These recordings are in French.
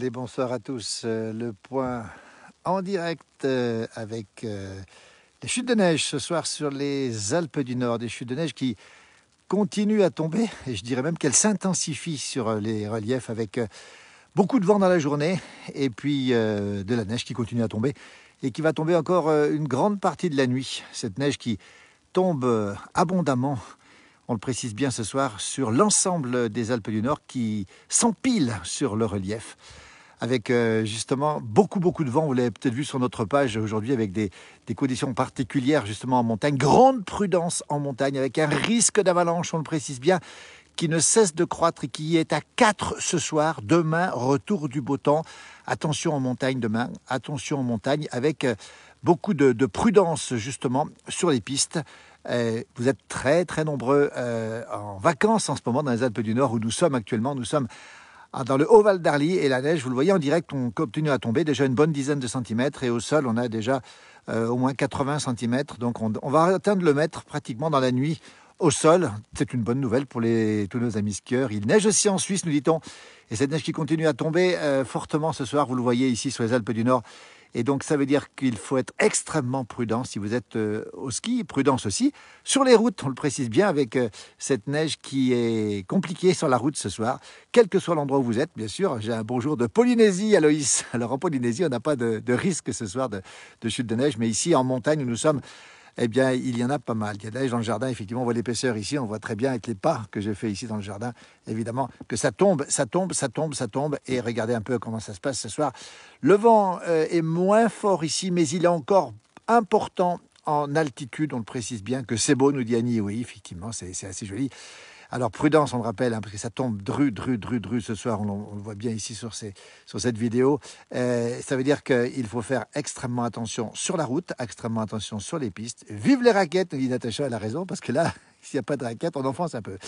Allez, bonsoir à tous. Euh, le point en direct euh, avec euh, les chutes de neige ce soir sur les Alpes du Nord, des chutes de neige qui continuent à tomber et je dirais même qu'elles s'intensifient sur les reliefs avec beaucoup de vent dans la journée et puis de la neige qui continue à tomber et qui va tomber encore une grande partie de la nuit. Cette neige qui tombe abondamment on le précise bien ce soir, sur l'ensemble des Alpes du Nord qui s'empile sur le relief avec euh, justement beaucoup, beaucoup de vent. Vous l'avez peut-être vu sur notre page aujourd'hui avec des, conditions particulières justement en montagne. Grande prudence en montagne avec un risque d'avalanche, on le précise bien, qui ne cesse de croître et qui est à 4 ce soir. Demain, retour du beau temps. Attention en montagne demain, attention en montagne avec euh, beaucoup de, prudence justement sur les pistes euh, vous êtes très très nombreux en vacances en ce moment dans les Alpes du Nord où nous sommes actuellement. Nous sommes ah, dans le haut Val d'Arly. Et la neige, vous le voyez en direct, on continue à tomber déjà une bonne dizaine de centimètres. Et au sol, on a déjà euh, au moins 80 centimètres. Donc on, va atteindre le mètre pratiquement dans la nuit au sol. C'est une bonne nouvelle pour les, tous nos amis skieurs. Il neige aussi en Suisse, nous dit-on. Et cette neige qui continue à tomber euh, fortement ce soir, vous le voyez ici sur les Alpes du Nord et donc ça veut dire qu'il faut être extrêmement prudent si vous êtes euh, au ski, prudence aussi. Sur les routes, on le précise bien, avec euh, cette neige qui est compliquée sur la route ce soir, quel que soit l'endroit où vous êtes, bien sûr. J'ai un bonjour de Polynésie, Aloïs. Alors en Polynésie, on n'a pas de, risque ce soir de chute de neige, mais ici en montagne, nous sommes eh bien, il y en a pas mal. Il y a dans le jardin, effectivement, on voit l'épaisseur ici, on voit très bien avec les pas que j'ai fait ici dans le jardin, évidemment, que ça tombe, ça tombe, ça tombe, ça tombe. Et regardez un peu comment ça se passe ce soir. Le vent euh, est moins fort ici, mais il est encore important en altitude, on le précise bien, que c'est beau, nous dit Annie. Oui, effectivement, c'est assez joli. Alors prudence, on le rappelle, hein, parce que ça tombe dru, dru, dru, dru ce soir, on, le voit bien ici sur, ces, sur cette vidéo. Euh, ça veut dire qu'il faut faire extrêmement attention sur la route, extrêmement attention sur les pistes. Vive les raquettes, nous dit Natacha, elle a raison, parce que là, s'il n'y a pas de raquettes, on enfonce un peu.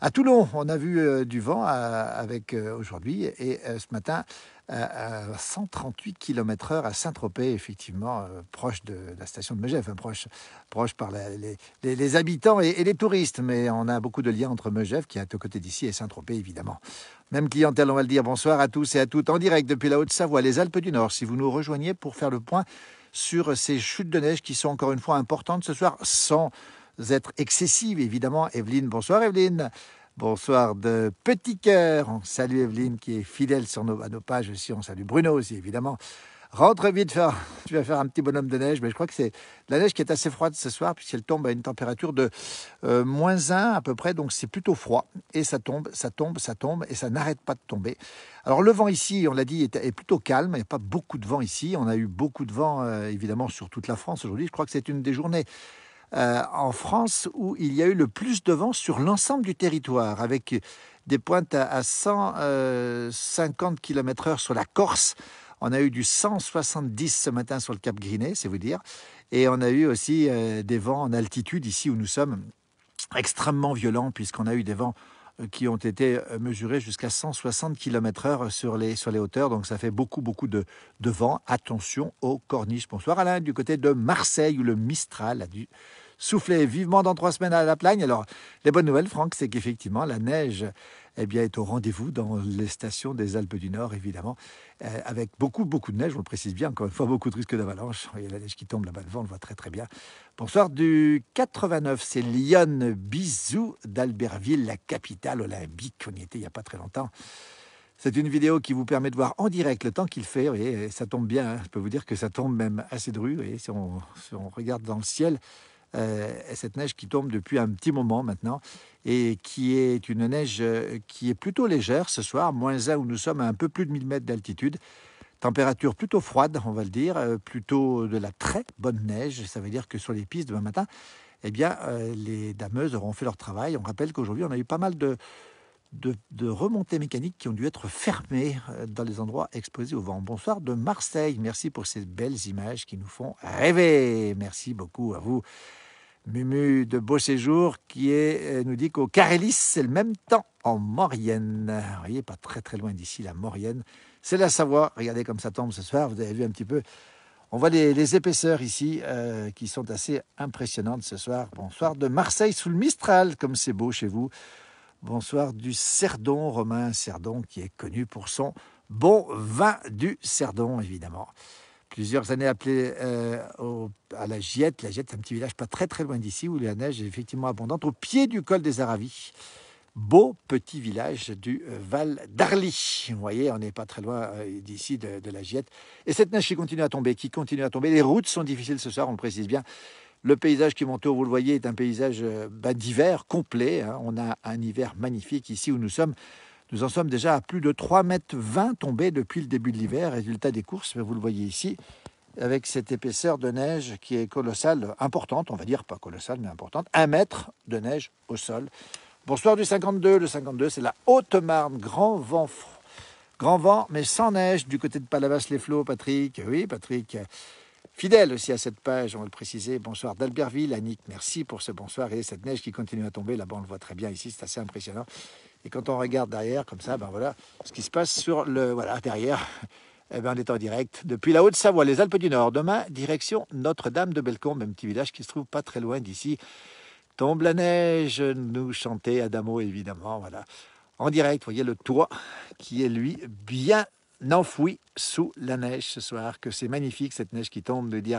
À Toulon, on a vu euh, du vent euh, avec aujourd'hui et ce matin, à 138 km/h à Saint-Tropez, effectivement, euh, proche de la station de Megève, hein, proche, proche par les, habitants et, les touristes. Mais on a beaucoup de liens entre Megève, qui est à côté d'ici, et Saint-Tropez, évidemment. Même clientèle, on va le dire. Bonsoir à tous et à toutes en direct depuis la Haute-Savoie, les Alpes du Nord. Si vous nous rejoignez pour faire le point sur ces chutes de neige qui sont encore une fois importantes ce soir, sans être excessives, évidemment. Evelyne, bonsoir Evelyne. Bonsoir de Petit Cœur. On salue Evelyne qui est fidèle sur nos, à nos pages aussi. On salue Bruno aussi, évidemment. Rentre vite, faire, tu vas faire un petit bonhomme de neige, mais je crois que c'est la neige qui est assez froide ce soir, puisqu'elle tombe à une température de euh, moins 1 à peu près, donc c'est plutôt froid. Et ça tombe, ça tombe, ça tombe, et ça n'arrête pas de tomber. Alors le vent ici, on l'a dit, est, plutôt calme, il n'y a pas beaucoup de vent ici. On a eu beaucoup de vent, euh, évidemment, sur toute la France aujourd'hui. Je crois que c'est une des journées euh, en France où il y a eu le plus de vent sur l'ensemble du territoire, avec des pointes à, 150 euh, km/h sur la Corse. On a eu du 170 ce matin sur le Cap griné c'est vous dire. Et on a eu aussi euh, des vents en altitude, ici où nous sommes, extrêmement violents, puisqu'on a eu des vents qui ont été euh, mesurés jusqu'à 160 km/h sur les, sur les hauteurs. Donc ça fait beaucoup, beaucoup de, de vent. Attention aux corniches. Bonsoir Alain, du côté de Marseille, où le Mistral a dû souffler vivement dans trois semaines à la Plagne. Alors, les bonnes nouvelles, Franck, c'est qu'effectivement, la neige eh bien, est au rendez-vous dans les stations des Alpes du Nord, évidemment, euh, avec beaucoup, beaucoup de neige, on le précise bien, encore une fois, beaucoup de risques d'avalanche. Il y a la neige qui tombe là-bas devant, on le voit très, très bien. Bonsoir du 89, c'est Lyon, bisous d'Albertville, la capitale olympique. On y était il n'y a pas très longtemps. C'est une vidéo qui vous permet de voir en direct le temps qu'il fait. Vous voyez, ça tombe bien, hein. je peux vous dire que ça tombe même assez dru. Si voyez, si on regarde dans le ciel, euh, cette neige qui tombe depuis un petit moment maintenant et qui est une neige euh, qui est plutôt légère ce soir, moins 1 où nous sommes à un peu plus de 1000 mètres d'altitude. Température plutôt froide, on va le dire, euh, plutôt de la très bonne neige. Ça veut dire que sur les pistes demain matin, eh bien, les dameuses auront fait leur travail. On rappelle qu'aujourd'hui, on a eu pas mal de, de, remontées mécaniques qui ont dû être fermées euh, dans les endroits exposés au vent. Bonsoir de Marseille. Merci pour ces belles images qui nous font rêver. Merci beaucoup à vous. Mumu de Beau Séjour qui euh, nous dit qu'au Carélis, c'est le même temps en Maurienne. Vous voyez, pas très très loin d'ici, la Maurienne. C'est la Savoie. Regardez comme ça tombe ce soir. Vous avez vu un petit peu. On voit les, épaisseurs ici euh, qui sont assez impressionnantes ce soir. Bonsoir de Marseille sous le Mistral, comme c'est beau chez vous bonsoir du Cerdon, Romain Cerdon, qui est connu pour son bon vin du Cerdon, évidemment. Plusieurs années appelé euh, à la Giette. La Giette, c'est un petit village pas très très loin d'ici où la neige est effectivement abondante, au pied du col des Aravis. Beau petit village du euh, Val d'Arly. Vous voyez, on n'est pas très loin euh, d'ici de, de, la Giette. Et cette neige qui continue à tomber, qui continue à tomber. Les routes sont difficiles ce soir, on le précise bien. Le paysage qui m'entoure, vous le voyez, est un paysage euh, bah, d'hiver complet. Hein. On a un hiver magnifique ici où nous sommes. Nous en sommes déjà à plus de 3,20 mètres tombés depuis le début de l'hiver. Résultat des courses, vous le voyez ici, avec cette épaisseur de neige qui est colossale, importante, on va dire, pas colossale, mais importante, un mètre de neige au sol. Bonsoir du 52. Le 52, c'est la Haute-Marne, grand Grand vent, mais sans neige, du côté de Palavas-les-Flots, Patrick. Oui, Patrick, Fidèle aussi à cette page, on va le préciser, bonsoir d'Albertville, Annick, merci pour ce bonsoir et cette neige qui continue à tomber, là-bas on le voit très bien ici, c'est assez impressionnant. Et quand on regarde derrière, comme ça, ben voilà ce qui se passe sur le... Voilà, derrière, eh ben, on est en direct depuis la Haute-Savoie, les Alpes du Nord. Demain, direction Notre-Dame de Belcon, un petit village qui se trouve pas très loin d'ici. Tombe la neige, nous chantait Adamo évidemment, voilà. En direct, vous voyez le toit qui est lui bien N'enfouit sous la neige ce soir, que c'est magnifique cette neige qui tombe, de dit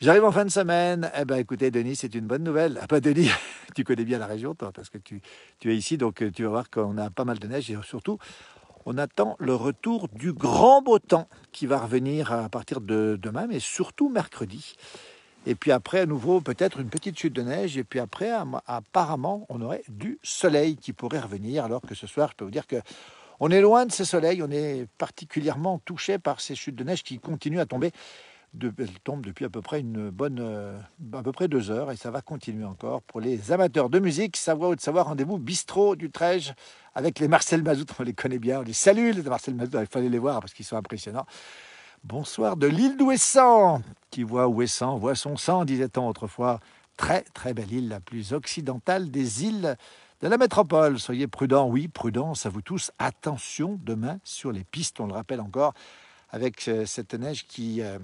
J'arrive en fin de semaine. Eh ben, écoutez, Denis, c'est une bonne nouvelle. Ah, pas Denis, tu connais bien la région, toi, parce que tu, tu es ici, donc euh, tu vas voir qu'on a pas mal de neige et surtout, on attend le retour du grand beau temps qui va revenir à partir de demain, mais surtout mercredi. Et puis après, à nouveau, peut-être une petite chute de neige. Et puis après, apparemment, on aurait du soleil qui pourrait revenir. Alors que ce soir, je peux vous dire que on est loin de ce soleil, on est particulièrement touché par ces chutes de neige qui continuent à tomber. Elles tombent depuis à peu près une bonne, euh, à peu près deux heures et ça va continuer encore. Pour les amateurs de musique, Savoie ou de Savoie, rendez-vous bistrot du Trège avec les Marcel Mazout. On les connaît bien, on les salue, les Marcel Mazout. Il fallait les voir parce qu'ils sont impressionnants. Bonsoir de l'île d'Ouessant, qui voit Ouessant, voit son sang, disait-on autrefois. Très, très belle île, la plus occidentale des îles de la métropole. Soyez prudents, oui, prudence à vous tous. Attention demain sur les pistes, on le rappelle encore, avec euh, cette neige qui euh,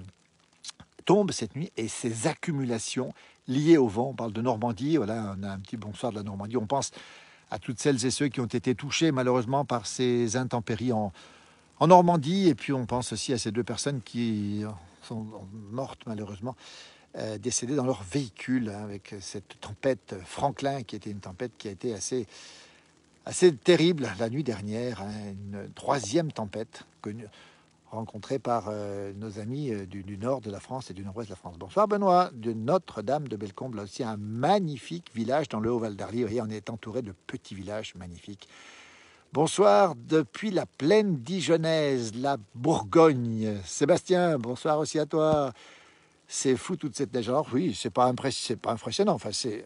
tombe cette nuit et ces accumulations liées au vent. On parle de Normandie, voilà, on a un petit bonsoir de la Normandie. On pense à toutes celles et ceux qui ont été touchés malheureusement par ces intempéries en Normandie. Et puis on pense aussi à ces deux personnes qui euh, sont mortes malheureusement euh, décédés dans leur véhicule hein, avec cette tempête Franklin qui était une tempête qui a été assez, assez terrible la nuit dernière, hein, une troisième tempête connue, rencontrée par euh, nos amis euh, du, nord de la France et du nord-ouest de la France. Bonsoir Benoît, de Notre-Dame de belcombe là aussi un magnifique village dans le Haut-Val d'Arly. Vous voyez, on est entouré de petits villages magnifiques. Bonsoir depuis la plaine dijonnaise, la Bourgogne. Sébastien, bonsoir aussi à toi c'est fou toute cette neige. Alors oui, c'est pas, pas impressionnant. Enfin, c'est,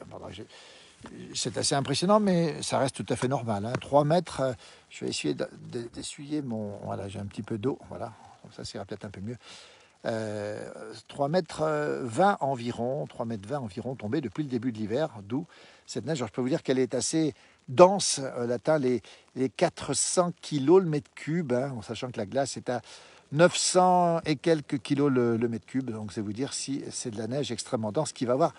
assez impressionnant, mais ça reste tout à fait normal. Hein. 3 mètres, euh, je vais essayer d'essuyer mon... Voilà, j'ai un petit peu d'eau, voilà. ça, ça ira peut-être un peu mieux. 3 euh, mètres 20 euh, environ, 3 mètres 20 environ tombés depuis le début de l'hiver, d'où cette neige. Alors, je peux vous dire qu'elle est assez dense. Elle atteint les, 400 kilos le mètre cube, hein, en sachant que la glace est à 900 et quelques kilos le, mètre cube, donc c'est vous dire si c'est de la neige extrêmement dense qui va avoir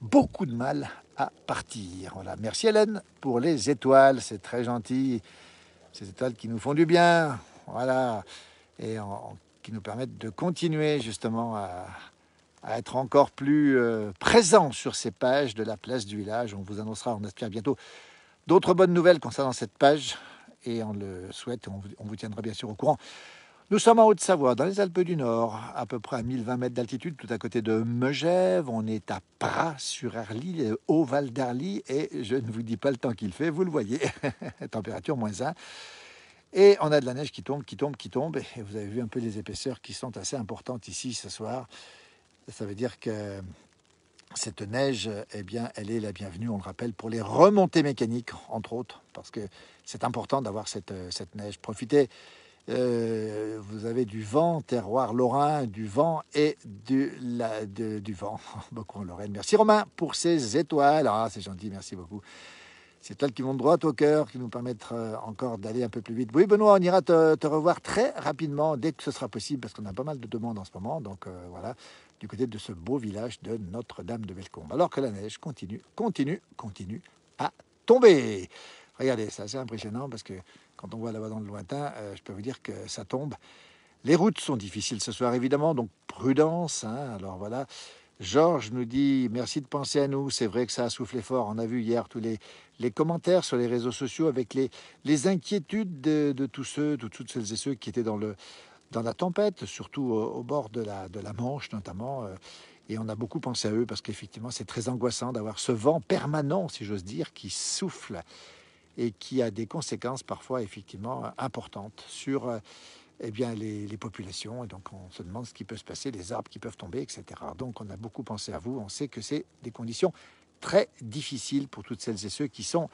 beaucoup de mal à partir. Voilà, merci Hélène pour les étoiles, c'est très gentil. Ces étoiles qui nous font du bien, voilà, et qui nous permettent de continuer justement à, être encore plus euh, présents présent sur ces pages de la place du village. On vous annoncera, on espère bientôt, d'autres bonnes nouvelles concernant cette page, et on le souhaite, on vous tiendra bien sûr au courant. Nous sommes en Haute-Savoie, dans les Alpes du Nord, à peu près à 1020 mètres d'altitude, tout à côté de Megève. On est à Pras, sur Arly, au Val d'Arly, et je ne vous dis pas le temps qu'il fait, vous le voyez, température moins 1. Et on a de la neige qui tombe, qui tombe, qui tombe, et vous avez vu un peu les épaisseurs qui sont assez importantes ici ce soir. Ça veut dire que cette neige, eh bien, elle est la bienvenue, on le rappelle, pour les remontées mécaniques, entre autres, parce que c'est important d'avoir cette, euh, cette neige. Profitez euh, vous avez du vent, terroir lorrain, du vent et du, du vent. Beaucoup en Lorraine. Merci Romain pour ces étoiles. Ah, c'est gentil, merci beaucoup. C'est étoiles qui vont droit au cœur, qui nous permettent euh, encore d'aller un peu plus vite. Oui, Benoît, on ira te, revoir très rapidement dès que ce sera possible parce qu'on a pas mal de demandes en ce moment. Donc euh, voilà, du côté de ce beau village de Notre-Dame de Bellecombe. Alors que la neige continue, continue, continue à tomber. Regardez, ça, c'est impressionnant parce que quand on voit la bas dans le lointain, euh, je peux vous dire que ça tombe. Les routes sont difficiles ce soir, évidemment, donc prudence. Hein. alors voilà, Georges nous dit merci de penser à nous. C'est vrai que ça a soufflé fort. On a vu hier tous les, commentaires sur les réseaux sociaux avec les, inquiétudes de, tous ceux, de toutes celles et ceux qui étaient dans, le, dans la tempête, surtout au, bord de la, de la, Manche notamment. Euh, et on a beaucoup pensé à eux parce qu'effectivement, c'est très angoissant d'avoir ce vent permanent, si j'ose dire, qui souffle et qui a des conséquences parfois effectivement importantes sur euh, eh les, populations. Et donc, on se demande ce qui peut se passer, les arbres qui peuvent tomber, etc. Donc, on a beaucoup pensé à vous. On sait que c'est des conditions très difficiles pour toutes celles et ceux qui sont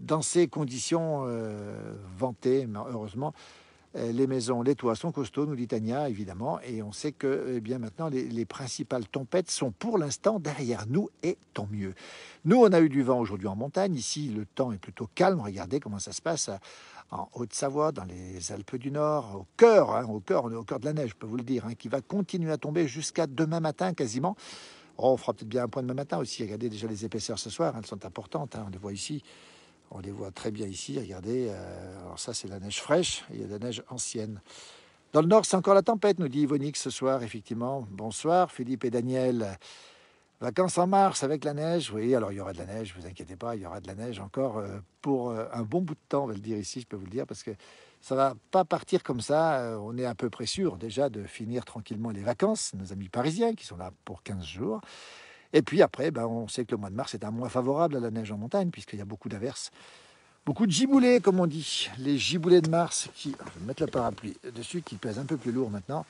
dans ces conditions euh, vantées, heureusement, euh, les maisons, les toits sont costauds, nous dit Tania, évidemment, et on sait que eh bien maintenant les, principales tempêtes sont pour l'instant derrière nous, et tant mieux. Nous, on a eu du vent aujourd'hui en montagne, ici le temps est plutôt calme, regardez comment ça se passe euh, en Haute-Savoie, dans les Alpes du Nord, au cœur, hein, au cœur, on est au cœur de la neige, je peux vous le dire, hein, qui va continuer à tomber jusqu'à demain matin quasiment. Oh, on fera peut-être bien un point demain matin aussi. Regardez déjà les épaisseurs ce soir, elles sont importantes, hein, on les voit ici. On les voit très bien ici, regardez. Euh, alors ça, c'est la neige fraîche, il y a de la neige ancienne. Dans le nord, c'est encore la tempête, nous dit Yvonique ce soir, effectivement. Bonsoir, Philippe et Daniel. Vacances en mars avec la neige. Oui, alors il y aura de la neige, vous inquiétez pas, il y aura de la neige encore euh, pour euh, un bon bout de temps, on va le dire ici, je peux vous le dire, parce que ça va pas partir comme ça. On est à peu près sûr déjà de finir tranquillement les vacances, nos amis parisiens qui sont là pour 15 jours. Et puis après, ben, on sait que le mois de mars est un mois favorable à la neige en montagne, puisqu'il y a beaucoup d'averses. Beaucoup de giboulées comme on dit. Les giboulées de mars qui... Ah, je vais mettre le parapluie dessus, qui pèse un peu plus lourd maintenant.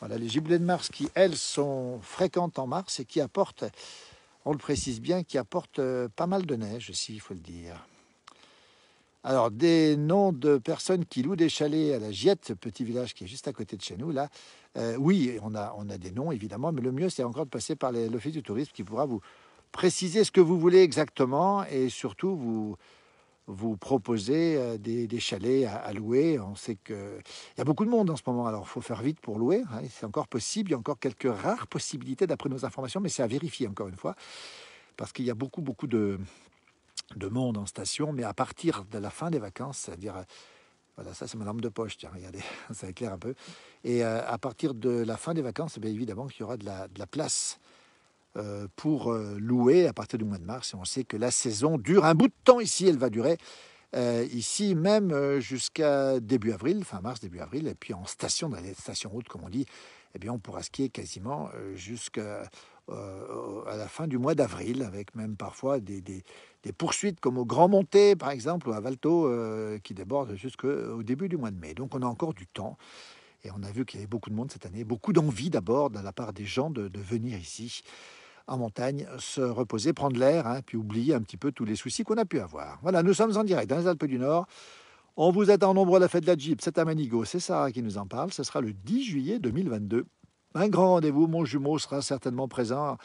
Voilà, les giboulées de mars qui, elles, sont fréquentes en mars et qui apportent, on le précise bien, qui apportent euh, pas mal de neige, s'il faut le dire. Alors, des noms de personnes qui louent des chalets à la Giette, ce petit village qui est juste à côté de chez nous, là. Euh, oui, on a, on a des noms, évidemment, mais le mieux, c'est encore de passer par l'Office du tourisme qui pourra vous préciser ce que vous voulez exactement et surtout vous, vous proposer euh, des, chalets à, louer. On sait qu'il y a beaucoup de monde en ce moment, alors il faut faire vite pour louer. Hein, c'est encore possible, il y a encore quelques rares possibilités d'après nos informations, mais c'est à vérifier encore une fois, parce qu'il y a beaucoup, beaucoup de, de monde en station, mais à partir de la fin des vacances, c'est-à-dire, euh, voilà, ça c'est ma lampe de poche, tiens, regardez, ça éclaire un peu. Et euh, à partir de la fin des vacances, eh bien évidemment qu'il y aura de la, place euh, pour louer à partir du mois de mars. Et on sait que la saison dure un bout de temps ici, elle va durer. ici même jusqu'à début avril, fin mars, début avril, et puis en station, dans les stations routes comme on dit, eh bien on pourra skier quasiment jusqu'à la fin du mois d'avril, avec même parfois des, des poursuites comme au Grand Monté, par exemple, ou à Valto, euh, qui déborde jusqu'au euh, début du mois de mai. Donc on a encore du temps. Et on a vu qu'il y avait beaucoup de monde cette année, beaucoup d'envie d'abord de la part des gens de, venir ici en montagne, se reposer, prendre l'air, hein, puis oublier un petit peu tous les soucis qu'on a pu avoir. Voilà, nous sommes en direct dans les Alpes du Nord. On vous attend nombre à la fête de la Jeep, c'est à Manigo, c'est Sarah qui nous en parle. Ce sera le 10 juillet 2022. Un grand rendez-vous, mon jumeau sera certainement présent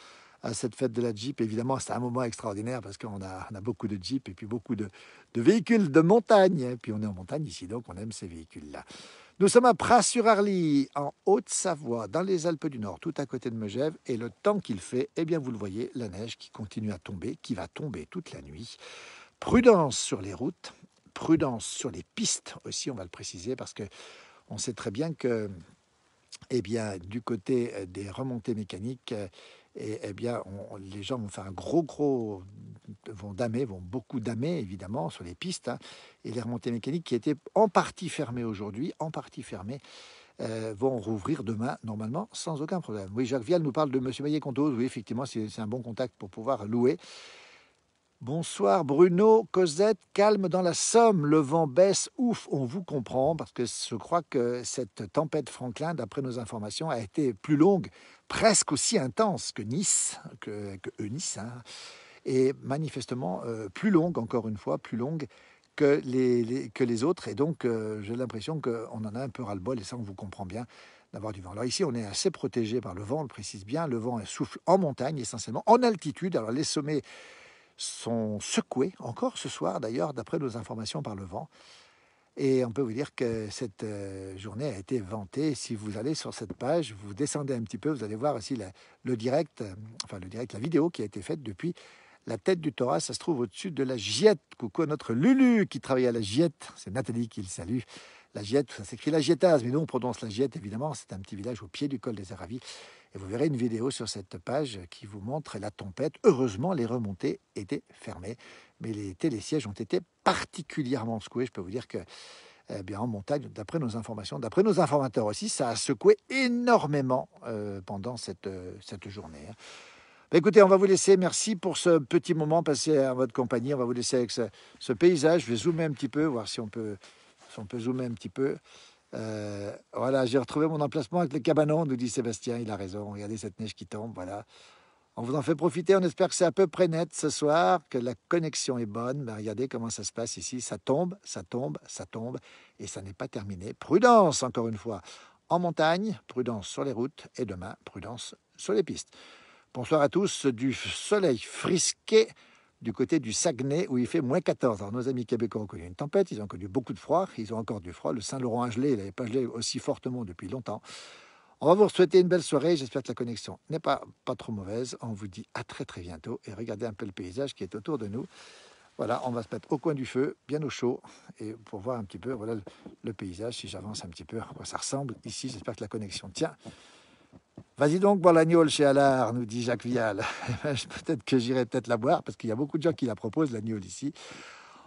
à cette fête de la Jeep. Évidemment, c'est un moment extraordinaire parce qu'on a, a beaucoup de Jeep et puis beaucoup de, véhicules de montagne. Et puis on est en montagne ici, donc on aime ces véhicules-là. Nous sommes à Pras-sur-Arly, en Haute-Savoie, dans les Alpes du Nord, tout à côté de Megève. Et le temps qu'il fait, eh bien, vous le voyez, la neige qui continue à tomber, qui va tomber toute la nuit. Prudence sur les routes, prudence sur les pistes aussi, on va le préciser, parce que on sait très bien que, eh bien, du côté euh, des remontées mécaniques, euh, et eh bien, les gens vont faire un gros, gros, vont damer, vont beaucoup damer, évidemment, sur les pistes. Hein. et les remontées mécaniques qui étaient en partie fermées aujourd'hui, en partie fermées, euh, vont rouvrir demain, normalement, sans aucun problème. Oui, Jacques Vial nous parle de M. Maillet-Contos. Oui, effectivement, c'est un bon contact pour pouvoir louer. Bonsoir Bruno, Cosette, calme dans la Somme, le vent baisse, ouf, on vous comprend, parce que je crois que cette tempête Franklin, d'après nos informations, a été plus longue presque aussi intense que Nice, que, que hein, et manifestement euh, plus longue, encore une fois, plus longue que les, que les autres. Et donc, euh, j'ai l'impression qu'on en a un peu ras-le-bol, et ça, on vous comprend bien d'avoir du vent. Alors ici, on est assez protégé par le vent, on le précise bien. Le vent souffle en montagne, essentiellement en altitude. Alors les sommets sont secoués, encore ce soir d'ailleurs, d'après nos informations par le vent. Et on peut vous dire que cette euh, journée a été vantée. Si vous allez sur cette page, vous descendez un petit peu, vous allez voir aussi le direct, euh, enfin le direct, la vidéo qui a été faite depuis la tête du Torah, ça se trouve au-dessus de la Giette. Coucou à notre Lulu qui travaille à la Giette. C'est Nathalie qui le salue. La Giette, ça s'écrit la Giettase, mais nous on prononce la Giette évidemment. C'est un petit village au pied du col des Aravis. Et vous verrez une vidéo sur cette page qui vous montre la tempête. Heureusement, les remontées étaient fermées, mais les télésièges ont été particulièrement secoués. Je peux vous dire que eh bien, en montagne, d'après nos informations, d'après nos informateurs aussi, ça a secoué énormément euh, pendant cette, euh, journée. Hein. Bah, écoutez, on va vous laisser. Merci pour ce petit moment passé à votre compagnie. On va vous laisser avec ce, ce paysage. Je vais zoomer un petit peu, voir si on peut on peut zoomer un petit peu. Euh, voilà, j'ai retrouvé mon emplacement avec le cabanon, nous dit Sébastien, il a raison, regardez cette neige qui tombe, voilà. On vous en fait profiter, on espère que c'est à peu près net ce soir, que la connexion est bonne. Mais ben, regardez comment ça se passe ici, ça tombe, ça tombe, ça tombe, et ça n'est pas terminé. Prudence, encore une fois, en montagne, prudence sur les routes, et demain, prudence sur les pistes. Bonsoir à tous, du soleil frisqué du côté du Saguenay où il fait moins 14. Alors nos amis québécois ont connu une tempête, ils ont connu beaucoup de froid, ils ont encore du froid. Le Saint-Laurent a gelé, il n'avait pas gelé aussi fortement depuis longtemps. On va vous souhaiter une belle soirée, j'espère que la connexion n'est pas, pas trop mauvaise. On vous dit à très très bientôt et regardez un peu le paysage qui est autour de nous. Voilà, on va se mettre au coin du feu, bien au chaud, et pour voir un petit peu voilà, le paysage, si j'avance un petit peu, à quoi ça ressemble ici. J'espère que la connexion tient. Vas-y donc boire l'agneau chez Alard, nous dit Jacques Vial. peut-être que j'irai peut-être la boire, parce qu'il y a beaucoup de gens qui la proposent, l'agneau ici.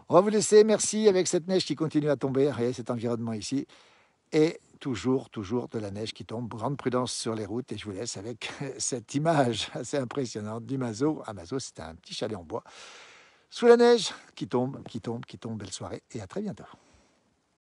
On va vous laisser, merci, avec cette neige qui continue à tomber, et cet environnement ici. Et toujours, toujours de la neige qui tombe. Grande prudence sur les routes. Et je vous laisse avec cette image assez impressionnante du Mazo. À ah, Mazo, c'est un petit chalet en bois. Sous la neige qui tombe, qui tombe, qui tombe. Belle soirée et à très bientôt.